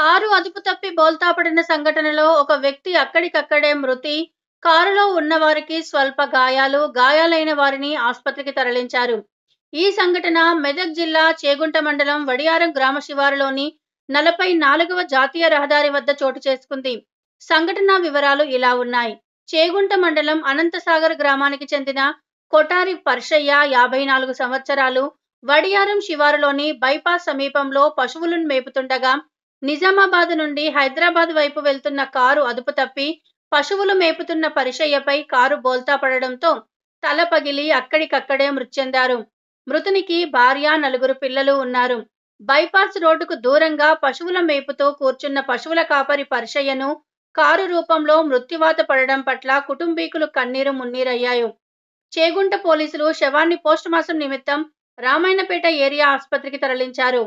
car అదుపు తప్పి బోల్తాపడిన సంఘటనలో ఒక వ్యక్తి అక్కడికక్కడే మృతి కారులో ఉన్నవారికి స్వల్ప గాయాలు గాయాలైన వారిని ఆసుపత్రికి తరలించారు ఈ సంఘటన మెదక్ జిల్లా చేగుంట మండలం వడియారం గ్రామ శివారులోని నలభై నాలుగవ జాతీయ రహదారి వద్ద చోటు చేసుకుంది సంఘటన వివరాలు ఇలా ఉన్నాయి చేగుంట మండలం అనంతసాగర్ గ్రామానికి చెందిన కొటారి పర్షయ్య యాభై నాలుగు సంవత్సరాలు వడియారం శివారులోని బైపాస్ సమీపంలో పశువులను మేపుతుండగా నిజామాబాద్ నుండి హైదరాబాద్ వైపు వెళ్తున్న కారు అదుపు తప్పి పశువులు మేపుతున్న పరిషయ్యపై కారు బోల్తా పడడంతో తల పగిలి అక్కడికక్కడే మృత్యందారు మృతునికి భార్య నలుగురు పిల్లలు ఉన్నారు బైపాస్ రోడ్డుకు దూరంగా పశువుల మేపుతో కూర్చున్న పశువుల కాపరి పరిషయ్యను కారు రూపంలో మృత్యువాత పడడం పట్ల కుటుంబీకులు కన్నీరు మున్నీరయ్యాయి చేగుంట పోలీసులు శవాన్ని పోస్టుమాసం నిమిత్తం రామాయణపేట ఏరియా ఆసుపత్రికి తరలించారు